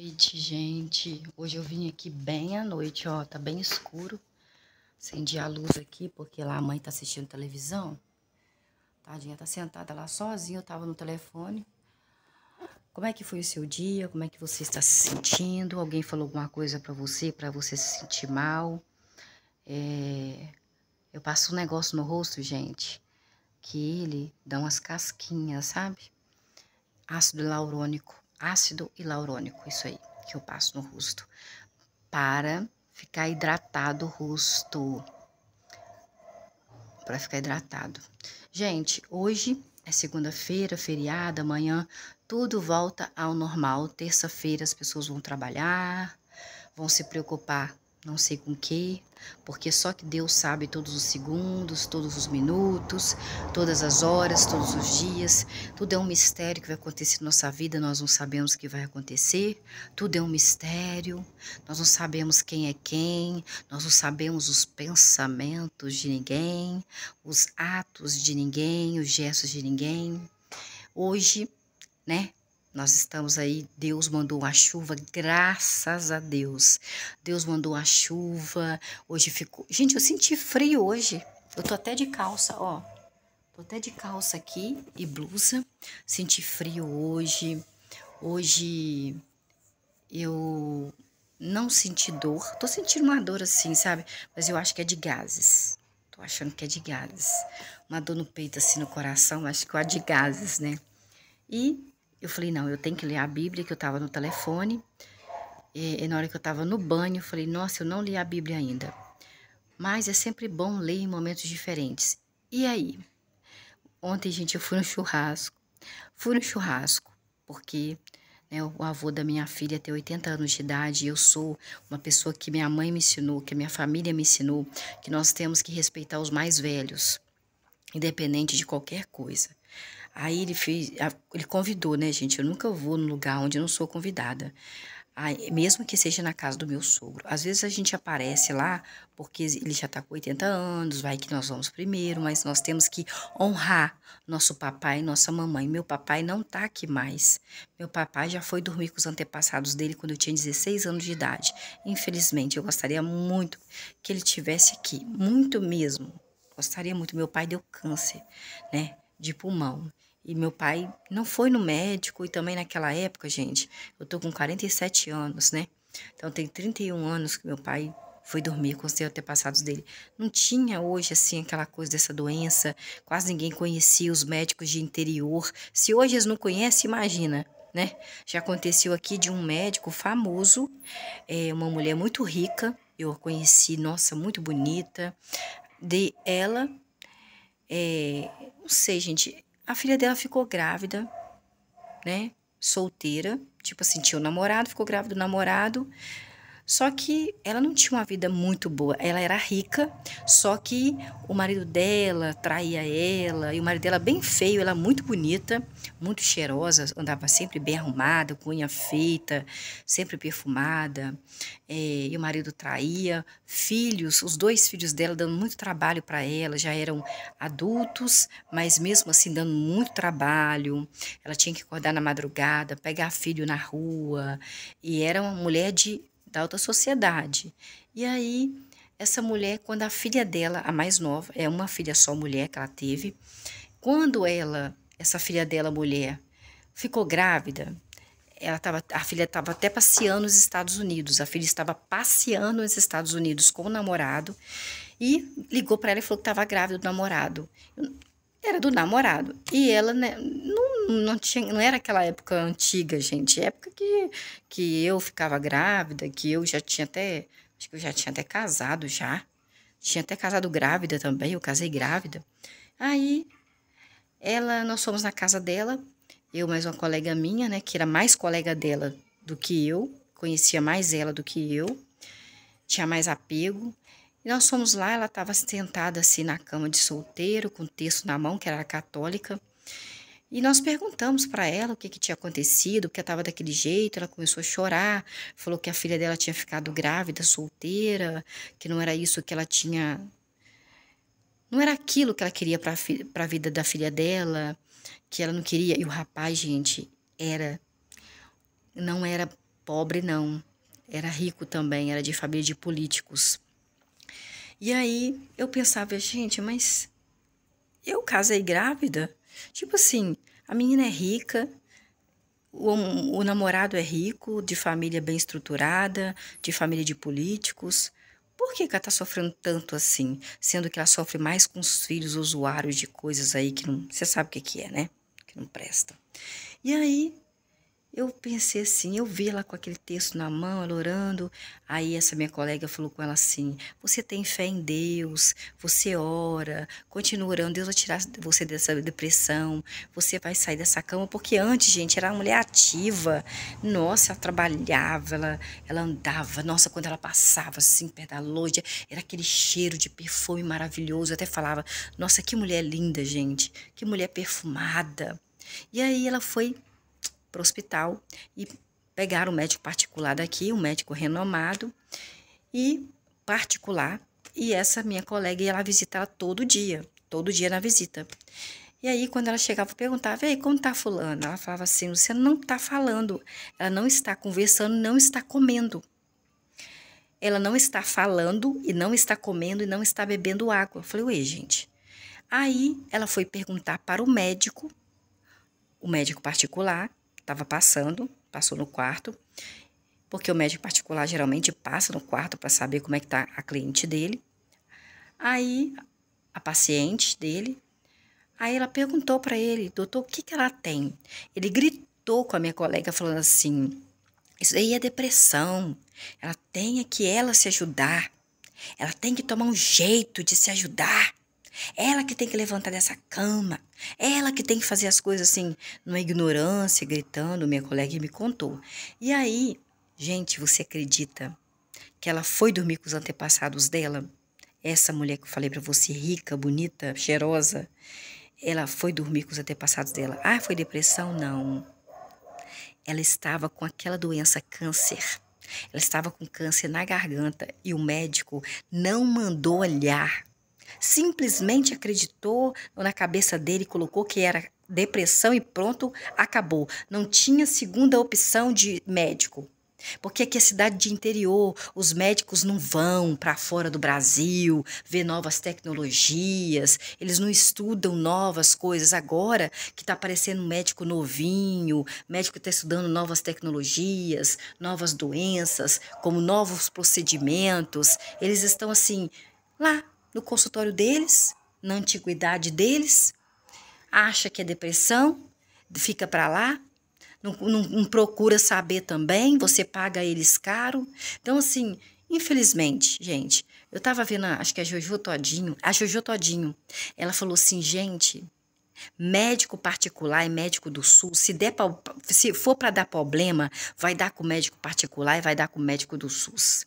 noite, gente. Hoje eu vim aqui bem à noite, ó. Tá bem escuro. Acendi a luz aqui, porque lá a mãe tá assistindo televisão. Tadinha, tá sentada lá sozinha. Eu tava no telefone. Como é que foi o seu dia? Como é que você está se sentindo? Alguém falou alguma coisa para você, para você se sentir mal? É... Eu passo um negócio no rosto, gente, que ele dá umas casquinhas, sabe? Ácido laurônico ácido hialurônico, isso aí, que eu passo no rosto, para ficar hidratado o rosto. Para ficar hidratado. Gente, hoje é segunda-feira, feriado, amanhã tudo volta ao normal. Terça-feira as pessoas vão trabalhar, vão se preocupar não sei com que, porque só que Deus sabe todos os segundos, todos os minutos, todas as horas, todos os dias. Tudo é um mistério que vai acontecer na nossa vida, nós não sabemos o que vai acontecer. Tudo é um mistério, nós não sabemos quem é quem, nós não sabemos os pensamentos de ninguém, os atos de ninguém, os gestos de ninguém. Hoje, né? Nós estamos aí, Deus mandou a chuva, graças a Deus. Deus mandou a chuva. Hoje ficou. Gente, eu senti frio hoje. Eu tô até de calça, ó. Tô até de calça aqui e blusa. Senti frio hoje. Hoje eu não senti dor. Tô sentindo uma dor assim, sabe? Mas eu acho que é de gases. Tô achando que é de gases. Uma dor no peito, assim, no coração, acho que é de gases, né? E eu falei, não, eu tenho que ler a Bíblia, que eu estava no telefone. E, e, na hora que eu estava no banho, eu falei, nossa, eu não li a Bíblia ainda. Mas é sempre bom ler em momentos diferentes. E aí? Ontem, gente, eu fui no churrasco. Fui no churrasco, porque né, o avô da minha filha tem 80 anos de idade e eu sou uma pessoa que minha mãe me ensinou, que minha família me ensinou, que nós temos que respeitar os mais velhos, independente de qualquer coisa. Aí ele fez, ele convidou, né, gente? Eu nunca vou num lugar onde eu não sou convidada. Aí, mesmo que seja na casa do meu sogro. Às vezes a gente aparece lá porque ele já está com 80 anos, vai que nós vamos primeiro, mas nós temos que honrar nosso papai e nossa mamãe. Meu papai não está aqui mais. Meu papai já foi dormir com os antepassados dele quando eu tinha 16 anos de idade. Infelizmente, eu gostaria muito que ele tivesse aqui, muito mesmo. Gostaria muito. Meu pai deu câncer, né, de pulmão. E meu pai não foi no médico e também naquela época, gente, eu tô com 47 anos, né? Então tem 31 anos que meu pai foi dormir com os antepassados dele. Não tinha hoje, assim, aquela coisa dessa doença. Quase ninguém conhecia os médicos de interior. Se hoje eles não conhecem, imagina, né? Já aconteceu aqui de um médico famoso, é, uma mulher muito rica. Eu a conheci, nossa, muito bonita. De ela, é, não sei, gente, a filha dela ficou grávida, né? Solteira. Tipo assim, tinha o namorado, ficou grávida do namorado. Só que ela não tinha uma vida muito boa. Ela era rica, só que o marido dela traía ela, e o marido dela bem feio, ela muito bonita, muito cheirosa, andava sempre bem arrumada, com unha feita, sempre perfumada. É, e o marido traía filhos, os dois filhos dela dando muito trabalho para ela, já eram adultos, mas mesmo assim dando muito trabalho. Ela tinha que acordar na madrugada, pegar filho na rua, e era uma mulher de da alta sociedade. E aí, essa mulher, quando a filha dela, a mais nova, é uma filha só mulher que ela teve, quando ela, essa filha dela, mulher, ficou grávida, ela tava, a filha estava até passeando nos Estados Unidos, a filha estava passeando nos Estados Unidos com o namorado e ligou para ela e falou que estava grávida do namorado era do namorado. E ela, né, não, não, tinha, não era aquela época antiga, gente. Época que, que eu ficava grávida, que eu já tinha até. Acho que eu já tinha até casado já. Tinha até casado grávida também, eu casei grávida. Aí ela, nós fomos na casa dela, eu mais uma colega minha, né, que era mais colega dela do que eu, conhecia mais ela do que eu, tinha mais apego, e nós fomos lá, ela estava sentada assim na cama de solteiro, com o texto na mão, que era católica. E nós perguntamos para ela o que, que tinha acontecido, porque ela estava daquele jeito. Ela começou a chorar, falou que a filha dela tinha ficado grávida, solteira, que não era isso que ela tinha. Não era aquilo que ela queria para a vida da filha dela, que ela não queria. E o rapaz, gente, era. Não era pobre, não. Era rico também, era de família de políticos. E aí eu pensava, gente, mas eu casei grávida? Tipo assim, a menina é rica, o, o namorado é rico, de família bem estruturada, de família de políticos. Por que, que ela tá sofrendo tanto assim? Sendo que ela sofre mais com os filhos usuários de coisas aí que não. Você sabe o que, que é, né? Que não presta. E aí eu pensei assim, eu vi ela com aquele texto na mão, ela orando. Aí essa minha colega falou com ela assim: Você tem fé em Deus, você ora, continua orando, Deus vai tirar você dessa depressão, você vai sair dessa cama. Porque antes, gente, era uma mulher ativa. Nossa, ela trabalhava, ela, ela andava. Nossa, quando ela passava assim perto da loja, era aquele cheiro de perfume maravilhoso. Eu até falava: Nossa, que mulher linda, gente, que mulher perfumada. E aí ela foi para o hospital e pegaram o médico particular daqui, um médico renomado e particular. E essa minha colega ia lá visitar todo dia, todo dia na visita. E aí, quando ela chegava, eu perguntava, aí como tá fulano? Ela falava assim, você não tá falando, ela não está conversando, não está comendo. Ela não está falando e não está comendo e não está bebendo água. Eu falei, ué, gente. Aí, ela foi perguntar para o médico, o médico particular, estava passando, passou no quarto, porque o médico particular geralmente passa no quarto para saber como é que está a cliente dele. Aí, a paciente dele, aí ela perguntou para ele, doutor, o que, que ela tem? Ele gritou com a minha colega, falando assim, isso aí é depressão, ela tem é que ela se ajudar, ela tem que tomar um jeito de se ajudar, ela que tem que levantar dessa cama. Ela que tem que fazer as coisas assim, numa ignorância, gritando. Minha colega me contou. E aí, gente, você acredita que ela foi dormir com os antepassados dela? Essa mulher que eu falei para você, rica, bonita, cheirosa, ela foi dormir com os antepassados dela. Ah, foi depressão? Não. Ela estava com aquela doença câncer. Ela estava com câncer na garganta e o médico não mandou olhar simplesmente acreditou na cabeça dele, colocou que era depressão e pronto, acabou. Não tinha segunda opção de médico. Porque aqui é cidade de interior, os médicos não vão para fora do Brasil ver novas tecnologias, eles não estudam novas coisas. Agora que está aparecendo um médico novinho, médico está estudando novas tecnologias, novas doenças, como novos procedimentos, eles estão assim, lá no consultório deles, na antiguidade deles, acha que é depressão, fica para lá, não, não, não, procura saber também, você paga eles caro. Então, assim, infelizmente, gente, eu tava vendo, acho que é a Jojo Todinho, a Jojo Todinho, ela falou assim, gente, médico particular e médico do Sul, se, der pra, se for para dar problema, vai dar com o médico particular e vai dar com o médico do SUS.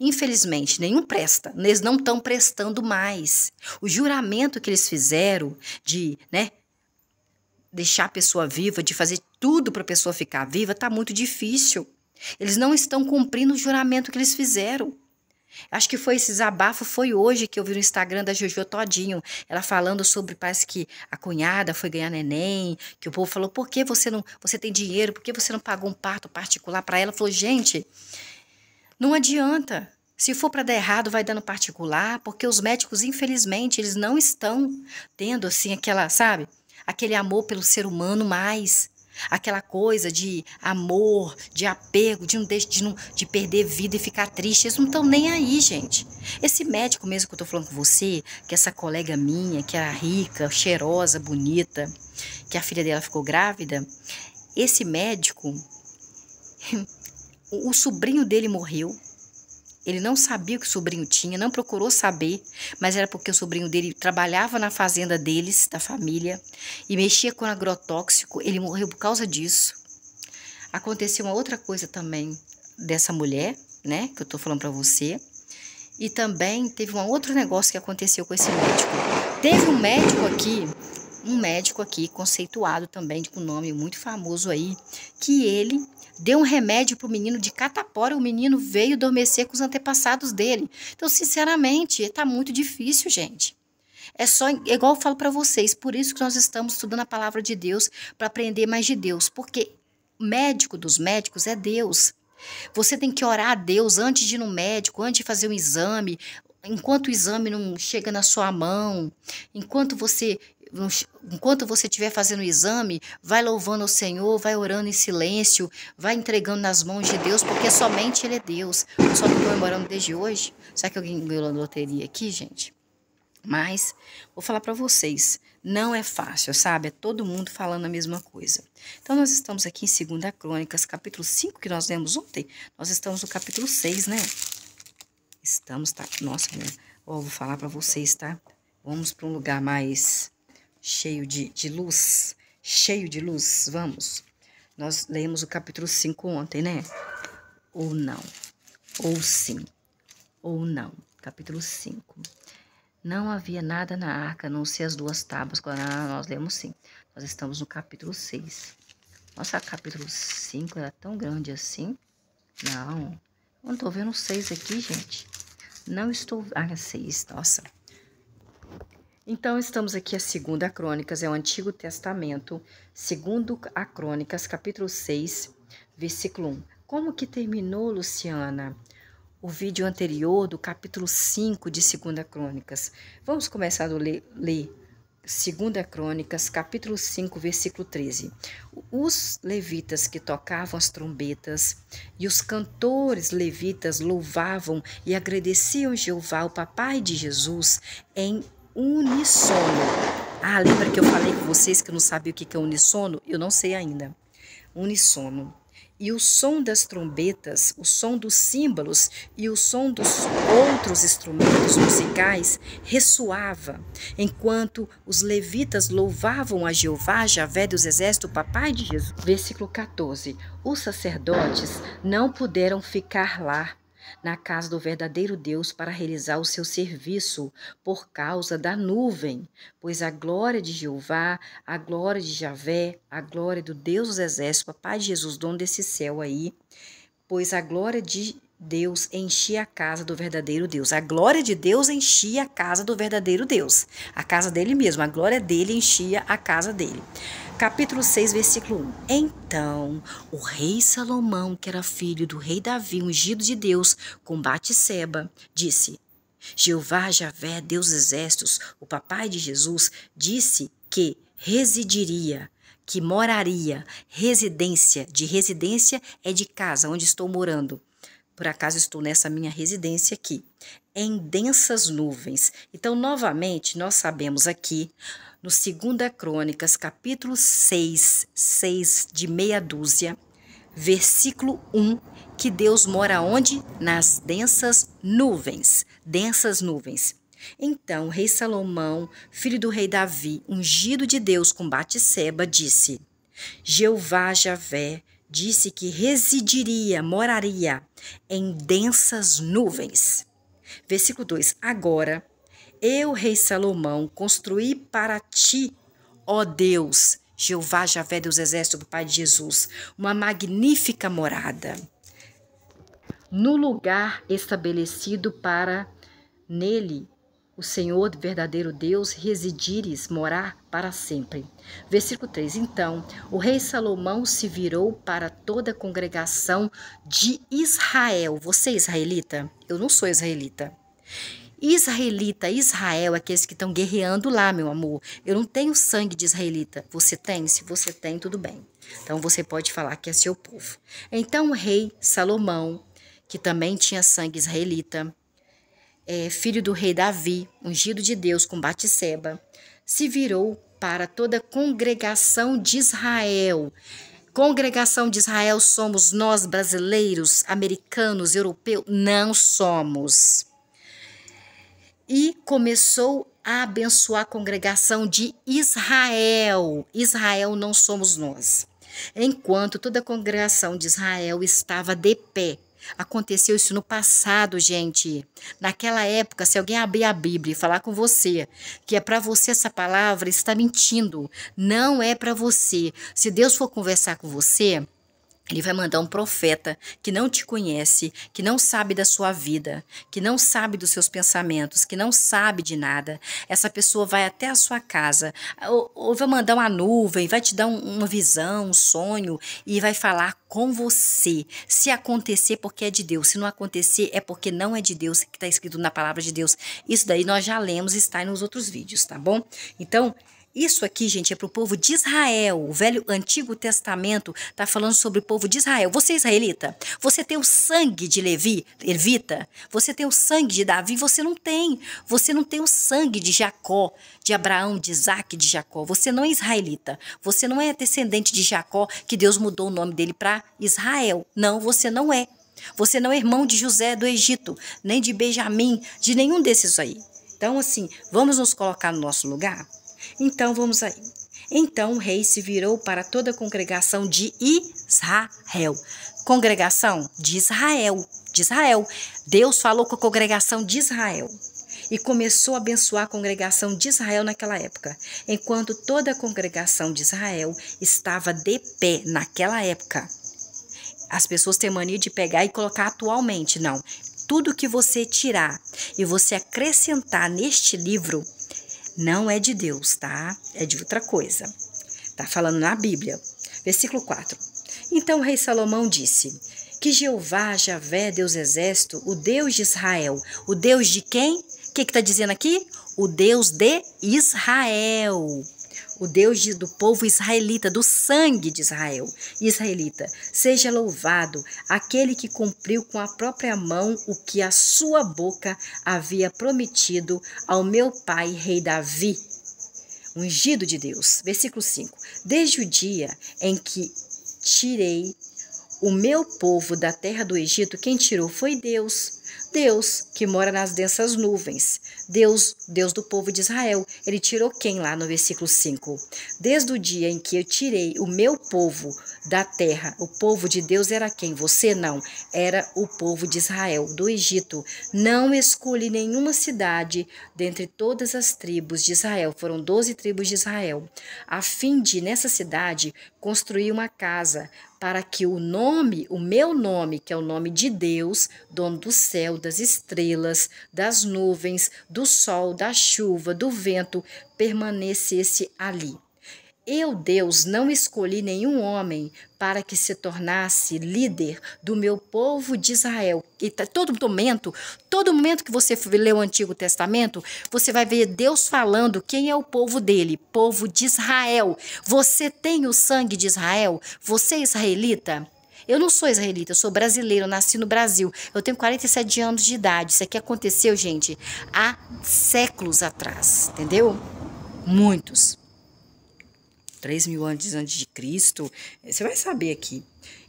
Infelizmente, nenhum presta, eles não estão prestando mais. O juramento que eles fizeram de, né, deixar a pessoa viva, de fazer tudo para a pessoa ficar viva, está muito difícil. Eles não estão cumprindo o juramento que eles fizeram. Acho que foi esse desabafo, foi hoje que eu vi no Instagram da Jojo Todinho, ela falando sobre, parece que a cunhada foi ganhar neném, que o povo falou, por que você não, você tem dinheiro, por que você não pagou um parto particular para ela? Falou, gente, não adianta. Se for para dar errado, vai dando particular, porque os médicos, infelizmente, eles não estão tendo assim aquela, sabe? Aquele amor pelo ser humano mais aquela coisa de amor, de apego, de não, de, de, de perder vida e ficar triste. Eles não estão nem aí, gente. Esse médico mesmo que eu tô falando com você, que é essa colega minha, que era é rica, cheirosa, bonita, que a filha dela ficou grávida, esse médico o, o sobrinho dele morreu. Ele não sabia o que o sobrinho tinha, não procurou saber, mas era porque o sobrinho dele trabalhava na fazenda deles, da família, e mexia com agrotóxico. Ele morreu por causa disso. Aconteceu uma outra coisa também dessa mulher, né, que eu tô falando para você. E também teve um outro negócio que aconteceu com esse médico. Teve um médico aqui, um médico aqui conceituado também, com tipo, um nome muito famoso aí, que ele deu um remédio para o menino de catapora o menino veio adormecer com os antepassados dele. Então, sinceramente, está muito difícil, gente. É só, é igual eu falo para vocês, por isso que nós estamos estudando a palavra de Deus, para aprender mais de Deus, porque médico dos médicos é Deus. Você tem que orar a Deus antes de ir no médico, antes de fazer um exame, enquanto o exame não chega na sua mão, enquanto você enquanto você estiver fazendo o exame, vai louvando ao Senhor, vai orando em silêncio, vai entregando nas mãos de Deus, porque somente Ele é Deus. Eu só estou comemorando desde hoje. Será que alguém ganhou loteria aqui, gente? Mas vou falar para vocês, não é fácil, sabe? É todo mundo falando a mesma coisa. Então nós estamos aqui em 2 Crônicas, capítulo 5 que nós lemos ontem. Nós estamos no capítulo 6, né? Estamos, tá? Nossa, né? Oh, vou falar para vocês, tá? Vamos para um lugar mais cheio de, de luz, cheio de luz, vamos. Nós lemos o capítulo 5 ontem, né? Ou não, ou sim, ou não. Capítulo 5. Não havia nada na arca, a não ser as duas tábuas. Quando nós lemos sim. Nós estamos no capítulo 6. Nossa, capítulo 5 era tão grande assim? Não. não tô vendo 6 aqui, gente. Não estou. Ah, 6, nossa. Então, estamos aqui a Segunda Crônicas, é o Antigo Testamento, segundo a Crônicas, capítulo 6, versículo 1. Como que terminou, Luciana, o vídeo anterior do capítulo 5 de Segunda Crônicas? Vamos começar a ler, ler Segunda Crônicas, capítulo 5, versículo 13. Os levitas que tocavam as trombetas e os cantores levitas louvavam e agradeciam Jeová, o papai de Jesus, em unissono. Ah, lembra que eu falei com vocês que eu não sabia o que é unissono? Eu não sei ainda. Unissono. E o som das trombetas, o som dos símbolos e o som dos outros instrumentos musicais ressoava, enquanto os levitas louvavam a Jeová, Javé dos Exércitos, o papai de Jesus. Versículo 14. Os sacerdotes não puderam ficar lá na casa do verdadeiro Deus para realizar o seu serviço por causa da nuvem, pois a glória de Jeová, a glória de Javé, a glória do Deus dos exércitos, Pai Jesus, dono desse céu aí, pois a glória de Deus enchia a casa do verdadeiro Deus. A glória de Deus enchia a casa do verdadeiro Deus. A casa dele mesmo, a glória dele enchia a casa dele. Capítulo 6, versículo 1. Então, o rei Salomão, que era filho do rei Davi, ungido de Deus, com Bate-seba, disse: Jeová Javé, Deus exércitos, o papai de Jesus, disse que residiria que moraria, residência, de residência é de casa, onde estou morando, por acaso estou nessa minha residência aqui, em densas nuvens. Então, novamente, nós sabemos aqui no 2 Crônicas, capítulo 6, 6 de meia dúzia, versículo 1, que Deus mora onde? Nas densas nuvens. Densas nuvens. Então, rei Salomão, filho do rei Davi, ungido de Deus com Batseba, disse: Jeová Javé, disse que residiria, moraria em densas nuvens. Versículo 2: Agora, eu, rei Salomão, construí para ti, ó Deus, Jeová Javé dos exércitos do Pai de Jesus, uma magnífica morada. No lugar estabelecido para nele o Senhor, verdadeiro Deus, residires, morar para sempre. Versículo 3: Então o rei Salomão se virou para toda a congregação de Israel. Você é israelita? Eu não sou israelita. Israelita, Israel, aqueles que estão guerreando lá, meu amor. Eu não tenho sangue de israelita. Você tem? Se você tem, tudo bem. Então você pode falar que é seu povo. Então o rei Salomão, que também tinha sangue israelita, é, filho do rei Davi, ungido de Deus com Batseba, se virou para toda a congregação de Israel. Congregação de Israel somos nós brasileiros, americanos, europeus? Não somos. E começou a abençoar a congregação de Israel. Israel não somos nós. Enquanto toda a congregação de Israel estava de pé, Aconteceu isso no passado, gente. Naquela época, se alguém abrir a Bíblia e falar com você que é para você essa palavra, está mentindo. Não é para você. Se Deus for conversar com você, ele vai mandar um profeta que não te conhece, que não sabe da sua vida, que não sabe dos seus pensamentos, que não sabe de nada. Essa pessoa vai até a sua casa, ah, ou, ou vai mandar uma nuvem, vai te dar um, uma visão, um sonho e vai falar com você. Se acontecer, porque é de Deus. Se não acontecer, é porque não é de Deus, que está escrito na palavra de Deus. Isso daí nós já lemos, está aí nos outros vídeos, tá bom? Então, isso aqui, gente, é para o povo de Israel. O Velho Antigo Testamento está falando sobre o povo de Israel. Você é israelita? Você tem o sangue de Levi, Levita? Você tem o sangue de Davi? Você não tem. Você não tem o sangue de Jacó, de Abraão, de Isaac, de Jacó. Você não é israelita. Você não é descendente de Jacó, que Deus mudou o nome dele para Israel. Não, você não é. Você não é irmão de José do Egito, nem de Benjamim, de nenhum desses aí. Então, assim, vamos nos colocar no nosso lugar? Então vamos aí. Então o rei se virou para toda a congregação de Israel. Congregação de Israel, de Israel. Deus falou com a congregação de Israel e começou a abençoar a congregação de Israel naquela época, enquanto toda a congregação de Israel estava de pé naquela época. As pessoas têm mania de pegar e colocar atualmente, não. Tudo que você tirar e você acrescentar neste livro não é de Deus, tá? É de outra coisa. Tá falando na Bíblia. Versículo 4. Então o rei Salomão disse: Que Jeová, Javé, Deus exército, o Deus de Israel, o Deus de quem? O que está dizendo aqui? O Deus de Israel o Deus do povo israelita, do sangue de Israel, israelita. Seja louvado aquele que cumpriu com a própria mão o que a sua boca havia prometido ao meu pai, rei Davi. Ungido de Deus. Versículo 5. Desde o dia em que tirei o meu povo da terra do Egito, quem tirou foi Deus Deus que mora nas densas nuvens. Deus, Deus do povo de Israel. Ele tirou quem lá no versículo 5? Desde o dia em que eu tirei o meu povo da terra. O povo de Deus era quem? Você não. Era o povo de Israel, do Egito. Não escolhi nenhuma cidade dentre todas as tribos de Israel. Foram doze tribos de Israel. A fim de, nessa cidade, construir uma casa para que o nome, o meu nome, que é o nome de Deus, dono do céu, das estrelas, das nuvens, do sol, da chuva, do vento, permanecesse ali. Eu, Deus, não escolhi nenhum homem para que se tornasse líder do meu povo de Israel. E tá, todo momento, todo momento que você lê o Antigo Testamento, você vai ver Deus falando quem é o povo dele, povo de Israel. Você tem o sangue de Israel? Você é israelita? Eu não sou israelita, eu sou brasileiro, nasci no Brasil. Eu tenho 47 anos de idade. Isso aqui aconteceu, gente, há séculos atrás, entendeu? Muitos. 3 mil anos antes de Cristo, eh, você vai saber aqui.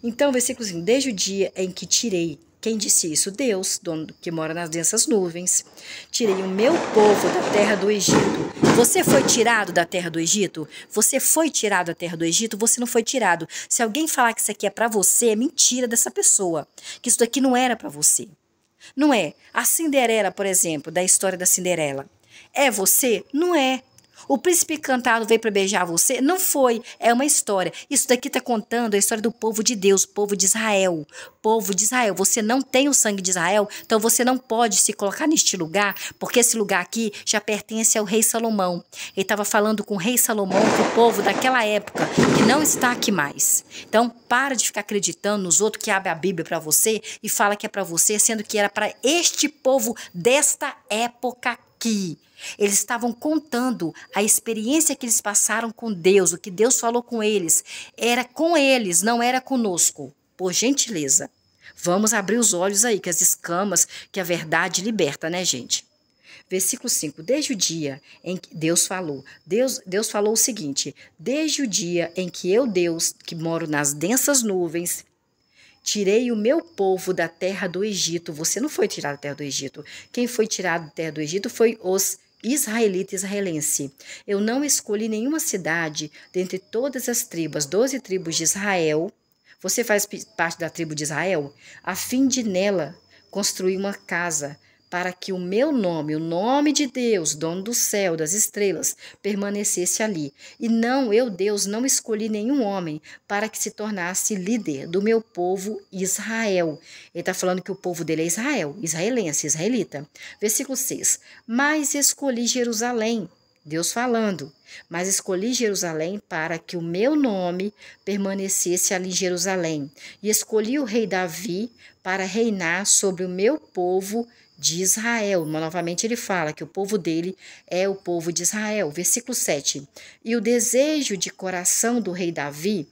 Então, versículo 5, assim, desde o dia em que tirei, quem disse isso? Deus, dono que mora nas densas nuvens. Tirei o meu povo da terra do Egito. Você foi tirado da terra do Egito? Você foi tirado da terra do Egito? Você não foi tirado. Se alguém falar que isso aqui é para você, é mentira dessa pessoa. Que isso daqui não era para você. Não é. A Cinderela, por exemplo, da história da Cinderela. É você? Não é. O príncipe encantado veio para beijar você? Não foi. É uma história. Isso daqui está contando a história do povo de Deus, povo de Israel. Povo de Israel. Você não tem o sangue de Israel, então você não pode se colocar neste lugar, porque esse lugar aqui já pertence ao rei Salomão. Ele estava falando com o rei Salomão, com o povo daquela época, que não está aqui mais. Então, para de ficar acreditando nos outros que abrem a Bíblia para você e fala que é para você, sendo que era para este povo desta época aqui. Eles estavam contando a experiência que eles passaram com Deus, o que Deus falou com eles. Era com eles, não era conosco. Por gentileza. Vamos abrir os olhos aí, que as escamas, que a verdade liberta, né, gente? Versículo 5. Desde o dia em que Deus falou, Deus, Deus falou o seguinte: Desde o dia em que eu, Deus, que moro nas densas nuvens, Tirei o meu povo da terra do Egito. Você não foi tirado da terra do Egito. Quem foi tirado da terra do Egito foi os israelita israelense. Eu não escolhi nenhuma cidade dentre todas as tribos, doze tribos de Israel. Você faz parte da tribo de Israel, a fim de nela construir uma casa para que o meu nome, o nome de Deus, dono do céu, das estrelas, permanecesse ali. E não, eu, Deus, não escolhi nenhum homem para que se tornasse líder do meu povo Israel. Ele está falando que o povo dele é Israel, israelense, israelita. Versículo 6: Mas escolhi Jerusalém. Deus falando, mas escolhi Jerusalém para que o meu nome permanecesse ali em Jerusalém, e escolhi o rei Davi para reinar sobre o meu povo de Israel. Novamente ele fala que o povo dele é o povo de Israel. Versículo 7. E o desejo de coração do rei Davi,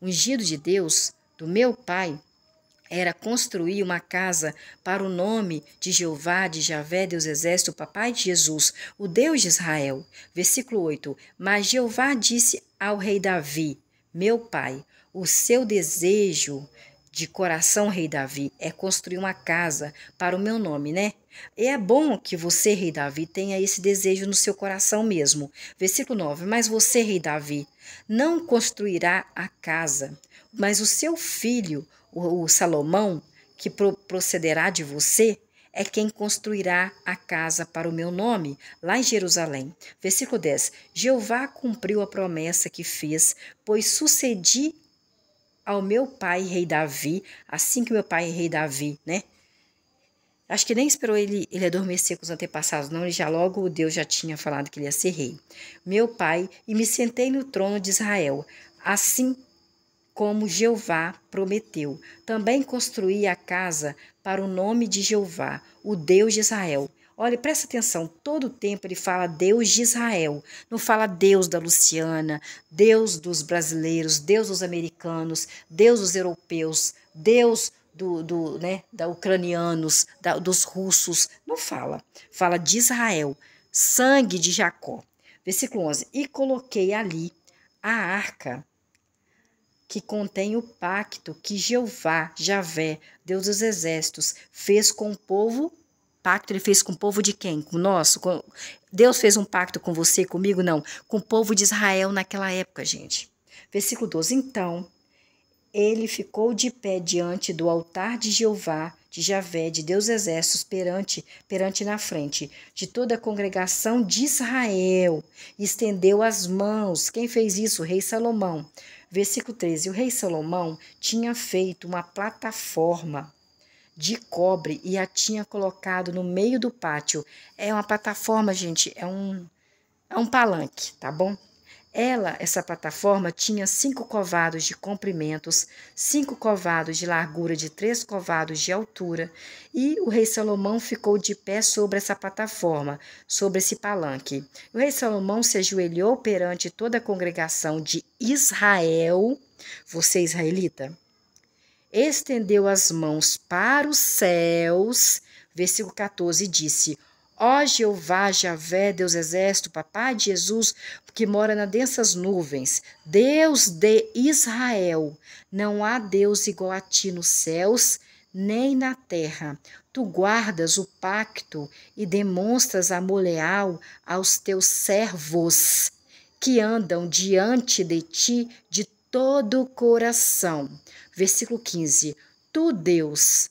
ungido de Deus, do meu pai, era construir uma casa para o nome de Jeová, de Javé, Deus Exército, o papai de Jesus, o Deus de Israel. Versículo 8. Mas Jeová disse ao rei Davi, meu pai, o seu desejo de coração, rei Davi, é construir uma casa para o meu nome, né? E é bom que você, rei Davi, tenha esse desejo no seu coração mesmo. Versículo 9: Mas você, rei Davi, não construirá a casa, mas o seu filho, o, o Salomão, que pro, procederá de você, é quem construirá a casa para o meu nome, lá em Jerusalém. Versículo 10: Jeová cumpriu a promessa que fez, pois sucedi ao meu pai, rei Davi, assim que meu pai, rei Davi, né? Acho que nem esperou ele, ele adormecer com os antepassados, não. Ele já logo Deus já tinha falado que ele ia ser rei. Meu pai, e me sentei no trono de Israel, assim como Jeová prometeu. Também construí a casa para o nome de Jeová, o Deus de Israel. Olha, presta atenção, todo o tempo ele fala Deus de Israel, não fala Deus da Luciana, Deus dos brasileiros, Deus dos americanos, Deus dos europeus, Deus do, do né, da ucranianos, da, dos russos, não fala. Fala de Israel, sangue de Jacó. Versículo 11: E coloquei ali a arca que contém o pacto que Jeová, Javé, Deus dos exércitos, fez com o povo Pacto ele fez com o povo de quem? Com o nosso? Com... Deus fez um pacto com você, comigo? Não. Com o povo de Israel naquela época, gente. Versículo 12. Então, ele ficou de pé diante do altar de Jeová, de Javé, de Deus exércitos, perante, perante na frente de toda a congregação de Israel. Estendeu as mãos. Quem fez isso? O rei Salomão. Versículo 13. O rei Salomão tinha feito uma plataforma de cobre e a tinha colocado no meio do pátio. É uma plataforma, gente, é um, é um palanque, tá bom? Ela, essa plataforma, tinha cinco covados de comprimentos, cinco covados de largura de três covados de altura, e o rei Salomão ficou de pé sobre essa plataforma, sobre esse palanque. O rei Salomão se ajoelhou perante toda a congregação de Israel, você israelita, estendeu as mãos para os céus. Versículo 14 disse: Ó Jeová, Javé, Deus Exército, Papai de Jesus, que mora nas densas nuvens, Deus de Israel, não há Deus igual a ti nos céus, nem na terra. Tu guardas o pacto e demonstras amor leal aos teus servos, que andam diante de ti de todo o coração. Versículo 15: Tu, Deus,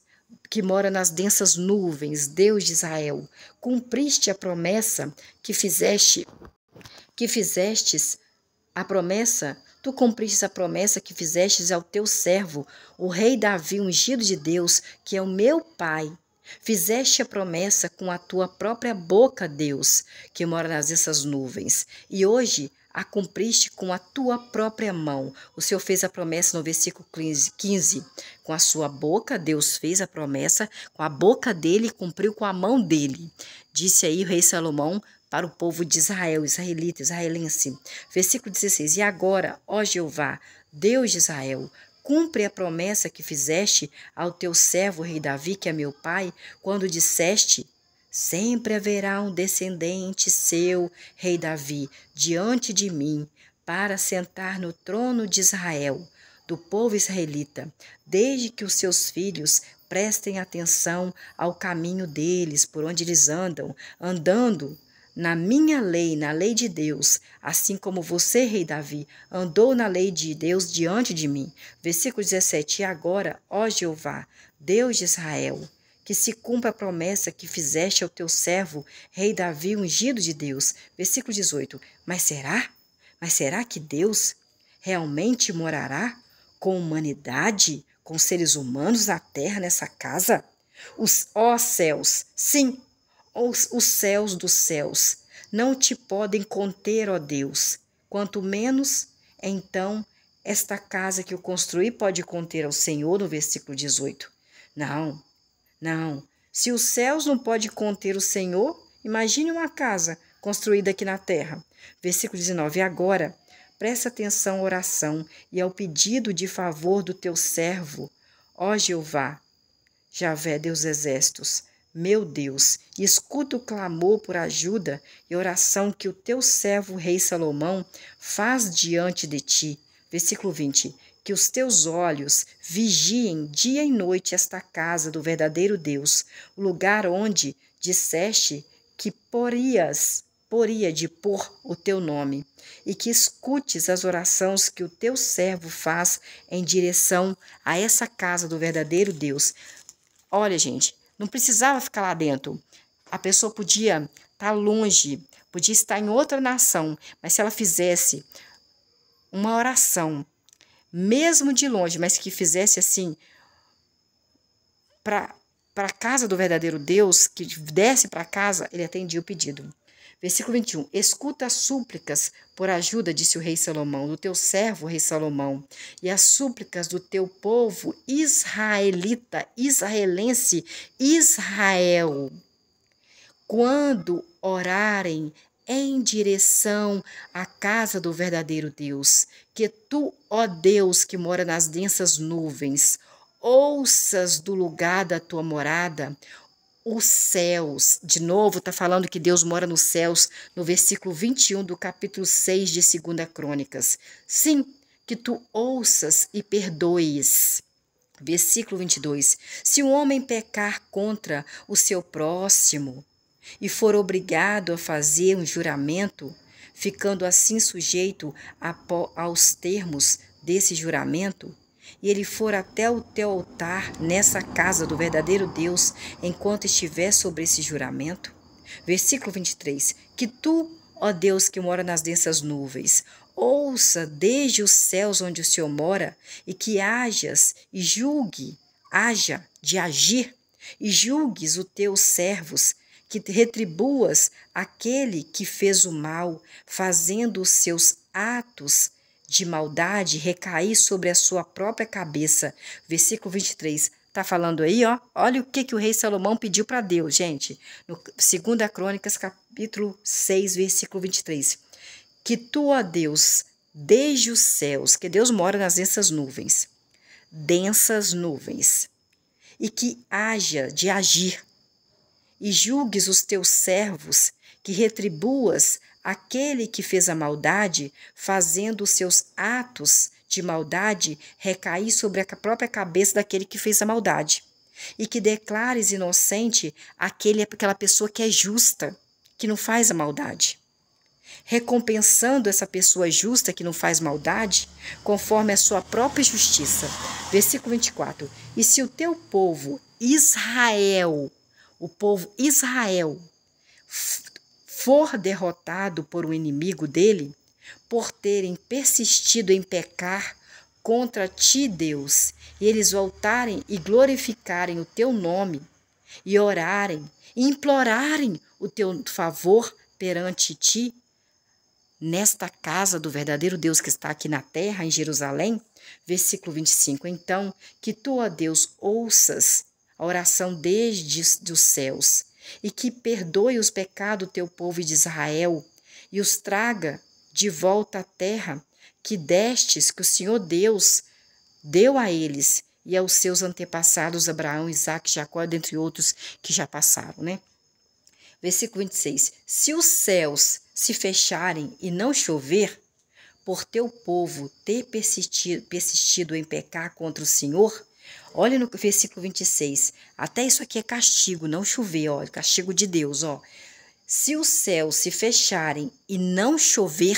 que mora nas densas nuvens, Deus de Israel, cumpriste a promessa que fizeste, que fizestes a promessa, tu cumpriste a promessa que fizestes ao teu servo, o rei Davi, ungido de Deus, que é o meu pai. Fizeste a promessa com a tua própria boca, Deus, que mora nas densas nuvens. E hoje a cumpriste com a tua própria mão. O Senhor fez a promessa no versículo 15. Com a sua boca, Deus fez a promessa, com a boca dele, cumpriu com a mão dele. Disse aí o rei Salomão para o povo de Israel, israelita, israelense. Versículo 16: E agora, ó Jeová, Deus de Israel, cumpre a promessa que fizeste ao teu servo rei Davi, que é meu pai, quando disseste Sempre haverá um descendente seu, Rei Davi, diante de mim, para sentar no trono de Israel, do povo israelita, desde que os seus filhos prestem atenção ao caminho deles, por onde eles andam, andando na minha lei, na lei de Deus, assim como você, rei Davi, andou na lei de Deus diante de mim. Versículo 17. E agora, ó Jeová, Deus de Israel, que se cumpra a promessa que fizeste ao teu servo, rei Davi, ungido de Deus. Versículo 18. Mas será? Mas será que Deus realmente morará com humanidade, com seres humanos na terra, nessa casa? Os ó céus, sim, os, os céus dos céus, não te podem conter, ó Deus. Quanto menos, então, esta casa que eu construí pode conter ao Senhor, no versículo 18. Não, não, se os céus não pode conter o Senhor, imagine uma casa construída aqui na terra. Versículo 19. Agora, presta atenção à oração e ao pedido de favor do teu servo, ó Jeová, Javé Deus Exércitos, meu Deus, escuta o clamor por ajuda e oração que o teu servo rei Salomão faz diante de ti. Versículo 20 que os teus olhos vigiem dia e noite esta casa do verdadeiro Deus, o lugar onde disseste que porias, poria de pôr o teu nome, e que escutes as orações que o teu servo faz em direção a essa casa do verdadeiro Deus. Olha, gente, não precisava ficar lá dentro. A pessoa podia estar tá longe, podia estar em outra nação, mas se ela fizesse uma oração mesmo de longe, mas que fizesse assim para a casa do verdadeiro Deus, que desse para casa, ele atendia o pedido. Versículo 21. Escuta as súplicas por ajuda, disse o rei Salomão, do teu servo, rei Salomão, e as súplicas do teu povo israelita, israelense, Israel. Quando orarem em direção à casa do verdadeiro Deus. Que tu, ó Deus, que mora nas densas nuvens, ouças do lugar da tua morada os céus. De novo, está falando que Deus mora nos céus, no versículo 21 do capítulo 6 de 2 Crônicas. Sim, que tu ouças e perdoes. Versículo 22. Se um homem pecar contra o seu próximo e for obrigado a fazer um juramento, ficando assim sujeito aos termos desse juramento, e ele for até o teu altar nessa casa do verdadeiro Deus, enquanto estiver sobre esse juramento? Versículo 23: Que tu, ó Deus que mora nas densas nuvens, ouça desde os céus onde o Senhor mora, e que hajas e julgue, haja de agir, e julgues os teus servos que retribuas aquele que fez o mal, fazendo os seus atos de maldade recair sobre a sua própria cabeça. Versículo 23. Tá falando aí, ó. Olha o que, que o rei Salomão pediu para Deus, gente. No 2 Crônicas, capítulo 6, versículo 23. Que tu, ó Deus, desde os céus, que Deus mora nas densas nuvens, densas nuvens, e que haja de agir e julgues os teus servos, que retribuas aquele que fez a maldade, fazendo os seus atos de maldade recair sobre a própria cabeça daquele que fez a maldade, e que declares inocente aquele, aquela pessoa que é justa, que não faz a maldade. Recompensando essa pessoa justa que não faz maldade, conforme a sua própria justiça. Versículo 24: E se o teu povo, Israel, o povo Israel for derrotado por um inimigo dele, por terem persistido em pecar contra ti, Deus, e eles voltarem e glorificarem o teu nome, e orarem, e implorarem o teu favor perante ti, nesta casa do verdadeiro Deus que está aqui na terra, em Jerusalém, versículo 25. Então, que tu, ó Deus, ouças a oração desde os céus, e que perdoe os pecados do teu povo de Israel, e os traga de volta à terra que destes, que o Senhor Deus deu a eles e aos seus antepassados Abraão, Isaac, Jacó, dentre outros que já passaram, né? Versículo 26. Se os céus se fecharem e não chover, por teu povo ter persistido, persistido em pecar contra o Senhor, Olha no versículo 26. Até isso aqui é castigo, não chover, ó, castigo de Deus, ó. Se os céus se fecharem e não chover,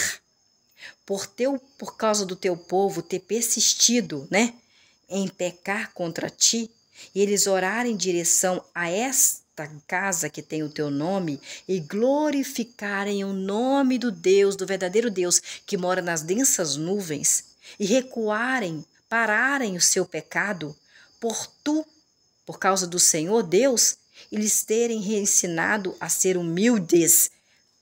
por teu por causa do teu povo ter persistido, né, em pecar contra ti, e eles orarem em direção a esta casa que tem o teu nome e glorificarem o nome do Deus, do verdadeiro Deus que mora nas densas nuvens, e recuarem, pararem o seu pecado, por tu, por causa do Senhor Deus, e lhes terem reensinado a ser humildes.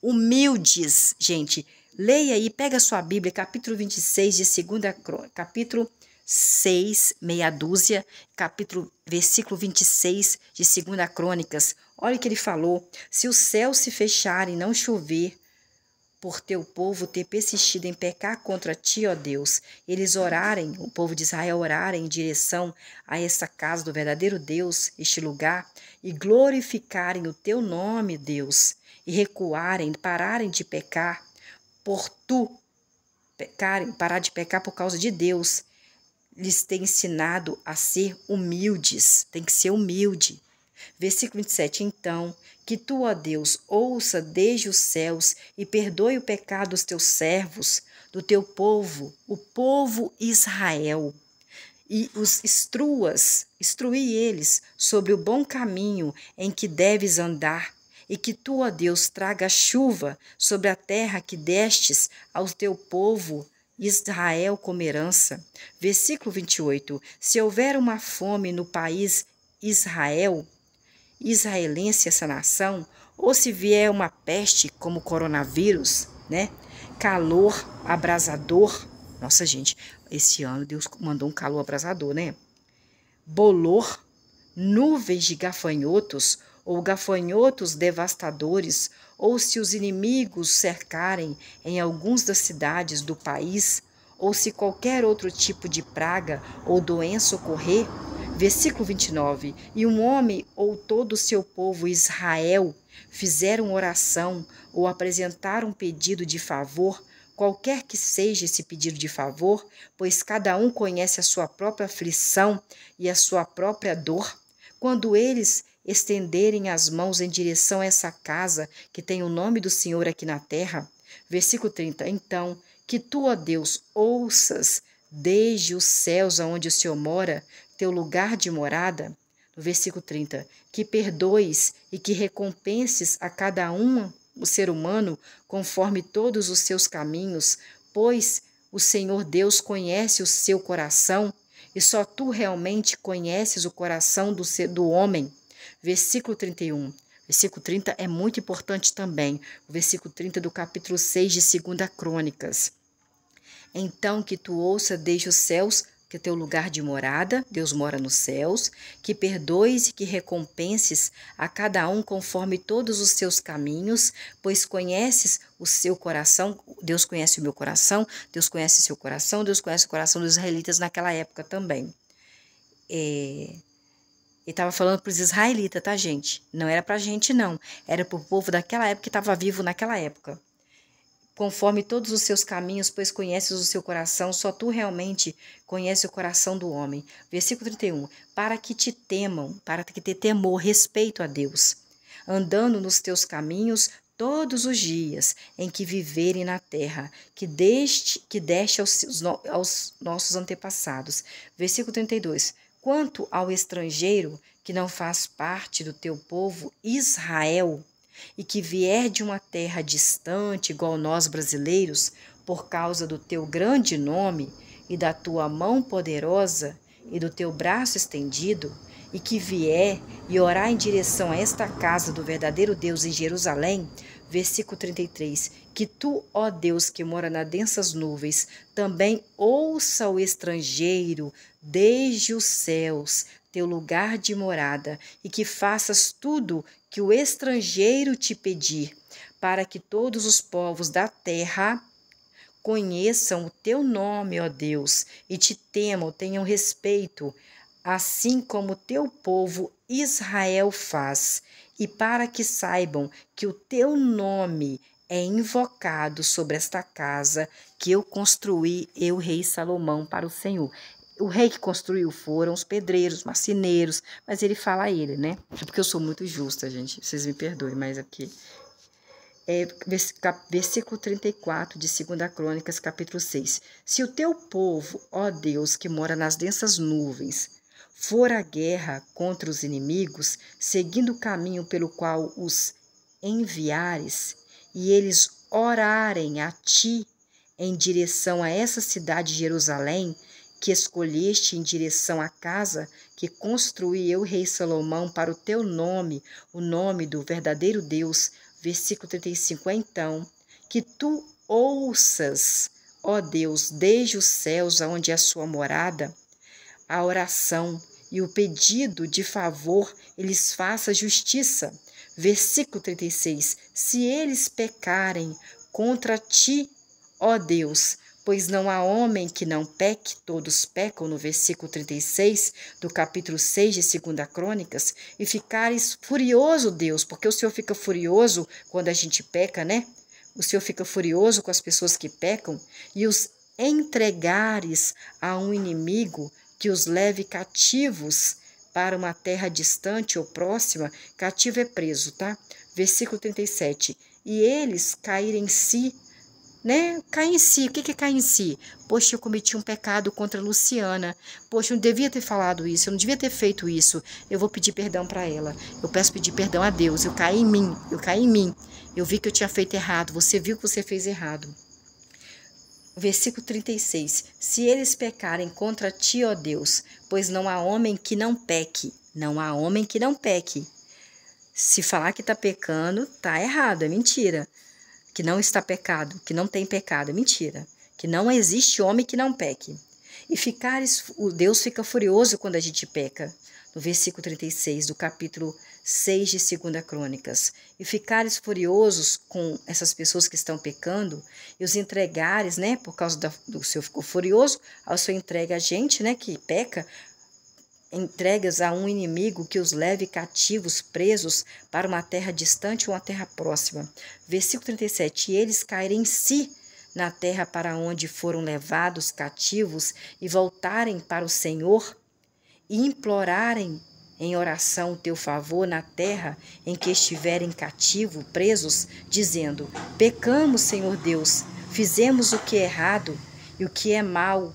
Humildes, gente. Leia aí, pega sua Bíblia, capítulo 26 de segunda capítulo 6, meia dúzia, capítulo, versículo 26 de segunda crônicas. Olha o que ele falou: se o céu se fechar e não chover, por teu povo ter persistido em pecar contra ti, ó Deus, eles orarem, o povo de Israel orarem em direção a essa casa do verdadeiro Deus, este lugar, e glorificarem o teu nome, Deus, e recuarem, pararem de pecar por tu, pecarem, parar de pecar por causa de Deus, lhes tem ensinado a ser humildes, tem que ser humilde. Versículo 27, então, que tu, ó Deus, ouça desde os céus e perdoe o pecado dos teus servos, do teu povo, o povo Israel, e os estruas instrui eles sobre o bom caminho em que deves andar, e que tu, ó Deus, traga chuva sobre a terra que destes ao teu povo Israel como herança. Versículo 28. Se houver uma fome no país Israel, israelense essa nação, ou se vier uma peste como coronavírus, né? Calor abrasador. Nossa, gente, esse ano Deus mandou um calor abrasador, né? Bolor, nuvens de gafanhotos ou gafanhotos devastadores, ou se os inimigos cercarem em alguns das cidades do país, ou se qualquer outro tipo de praga ou doença ocorrer, Versículo 29. E um homem ou todo o seu povo Israel fizeram oração ou apresentaram pedido de favor, qualquer que seja esse pedido de favor, pois cada um conhece a sua própria aflição e a sua própria dor, quando eles estenderem as mãos em direção a essa casa que tem o nome do Senhor aqui na terra. Versículo 30. Então, que tu, ó Deus, ouças desde os céus aonde o Senhor mora, teu lugar de morada, no versículo 30, que perdoes e que recompenses a cada um o ser humano conforme todos os seus caminhos, pois o Senhor Deus conhece o seu coração e só tu realmente conheces o coração do, ser, do homem. Versículo 31. Versículo 30 é muito importante também, o versículo 30 do capítulo 6 de 2 Crônicas. Então que tu ouça desde os céus que o teu lugar de morada, Deus mora nos céus, que perdoes e que recompenses a cada um conforme todos os seus caminhos, pois conheces o seu coração, Deus conhece o meu coração, Deus conhece o seu coração, Deus conhece o coração dos israelitas naquela época também. É, ele estava falando para os israelitas, tá, gente? Não era para a gente, não. Era para o povo daquela época que estava vivo naquela época conforme todos os seus caminhos, pois conheces o seu coração, só tu realmente conheces o coração do homem. Versículo 31. Para que te temam, para que te temor, respeito a Deus, andando nos teus caminhos todos os dias em que viverem na terra, que deste, que deste aos, aos nossos antepassados. Versículo 32. Quanto ao estrangeiro que não faz parte do teu povo, Israel, e que vier de uma terra distante, igual nós brasileiros, por causa do teu grande nome e da tua mão poderosa e do teu braço estendido, e que vier e orar em direção a esta casa do verdadeiro Deus em Jerusalém, versículo 33, que tu, ó Deus, que mora nas densas nuvens, também ouça o estrangeiro desde os céus, teu lugar de morada, e que faças tudo que o estrangeiro te pedir, para que todos os povos da terra conheçam o teu nome, ó Deus, e te temam, tenham respeito, assim como teu povo Israel faz, e para que saibam que o teu nome é invocado sobre esta casa que eu construí, eu, Rei Salomão, para o Senhor o rei que construiu foram os pedreiros, marceneiros, mas ele fala a ele, né? É porque eu sou muito justa, gente, vocês me perdoem, mas aqui. É, versículo 34 de 2 Crônicas, capítulo 6. Se o teu povo, ó Deus, que mora nas densas nuvens, for à guerra contra os inimigos, seguindo o caminho pelo qual os enviares, e eles orarem a ti em direção a essa cidade de Jerusalém, que escolheste em direção à casa que construí eu, Rei Salomão, para o teu nome, o nome do verdadeiro Deus. Versículo 35. É então, que tu ouças, ó Deus, desde os céus, aonde é a sua morada, a oração e o pedido de favor, eles faça justiça. Versículo 36. Se eles pecarem contra ti, ó Deus, Pois não há homem que não peque, todos pecam, no versículo 36 do capítulo 6 de 2 Crônicas, e ficares furioso, Deus, porque o Senhor fica furioso quando a gente peca, né? O Senhor fica furioso com as pessoas que pecam e os entregares a um inimigo que os leve cativos para uma terra distante ou próxima, cativo é preso, tá? Versículo 37. E eles caírem em si né? em si. O que é cair em si? Poxa, eu cometi um pecado contra a Luciana. Poxa, eu não devia ter falado isso, eu não devia ter feito isso. Eu vou pedir perdão para ela. Eu peço pedir perdão a Deus. Eu caí em mim, eu caí em mim. Eu vi que eu tinha feito errado. Você viu que você fez errado. Versículo 36. Se eles pecarem contra ti, ó Deus, pois não há homem que não peque. Não há homem que não peque. Se falar que está pecando, tá errado, é mentira que não está pecado, que não tem pecado. Mentira. Que não existe homem que não peque. E ficares, o Deus fica furioso quando a gente peca. No versículo 36 do capítulo 6 de 2 Crônicas. E ficares furiosos com essas pessoas que estão pecando e os entregares, né, por causa da, do seu ficou furioso, ao seu entrega a gente, né, que peca, entregues a um inimigo que os leve cativos, presos, para uma terra distante ou uma terra próxima. Versículo 37. E eles caírem em si na terra para onde foram levados cativos e voltarem para o Senhor e implorarem em oração o teu favor na terra em que estiverem cativo, presos, dizendo: Pecamos, Senhor Deus, fizemos o que é errado e o que é mal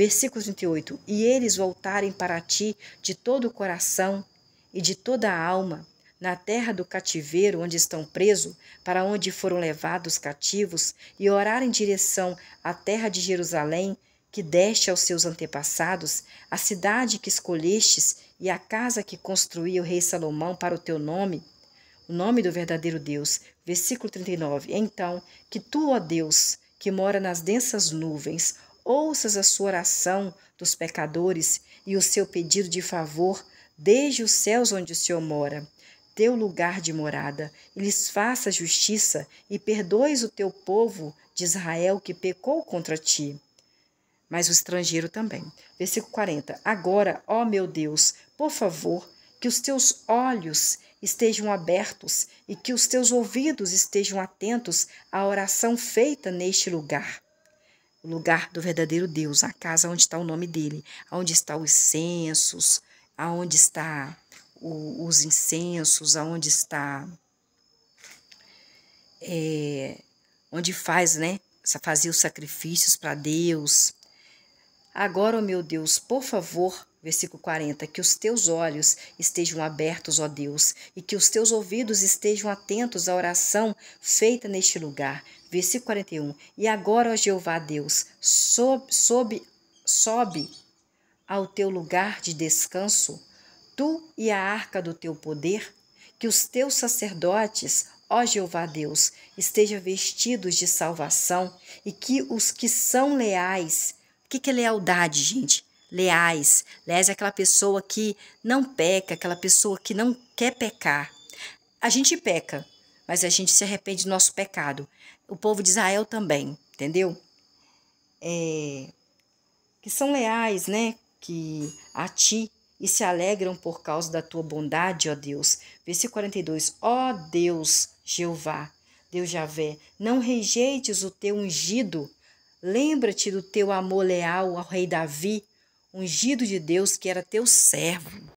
Versículo 38: E eles voltarem para ti de todo o coração e de toda a alma, na terra do cativeiro onde estão presos, para onde foram levados cativos, e orar em direção à terra de Jerusalém, que deste aos seus antepassados, a cidade que escolhestes e a casa que construiu o rei Salomão para o teu nome, o nome do verdadeiro Deus. Versículo 39. Então, que tu, ó Deus, que mora nas densas nuvens, ouças a sua oração dos pecadores e o seu pedido de favor desde os céus onde o Senhor mora. Teu lugar de morada, e lhes faça justiça, e perdoes o teu povo de Israel que pecou contra ti. Mas o estrangeiro também. Versículo 40. Agora, ó meu Deus, por favor, que os teus olhos estejam abertos e que os teus ouvidos estejam atentos à oração feita neste lugar o lugar do verdadeiro Deus, a casa onde está o nome dele, onde está os incensos, aonde está o, os incensos, aonde está é, onde faz, né? Fazia os sacrifícios para Deus. Agora, ó oh meu Deus, por favor, Versículo 40: Que os teus olhos estejam abertos, ó Deus, e que os teus ouvidos estejam atentos à oração feita neste lugar. Versículo 41: E agora, ó Jeová Deus, sobe, sobe, sobe ao teu lugar de descanso, tu e a arca do teu poder, que os teus sacerdotes, ó Jeová Deus, estejam vestidos de salvação e que os que são leais. O que, que é lealdade, gente? leais. Leais é aquela pessoa que não peca, aquela pessoa que não quer pecar. A gente peca, mas a gente se arrepende do nosso pecado. O povo de Israel também, entendeu? É, que são leais, né? Que a ti e se alegram por causa da tua bondade, ó Deus. Versículo 42. Ó Deus, Jeová, Deus Javé, não rejeites o teu ungido. Lembra-te do teu amor leal ao rei Davi, ungido de Deus que era teu servo.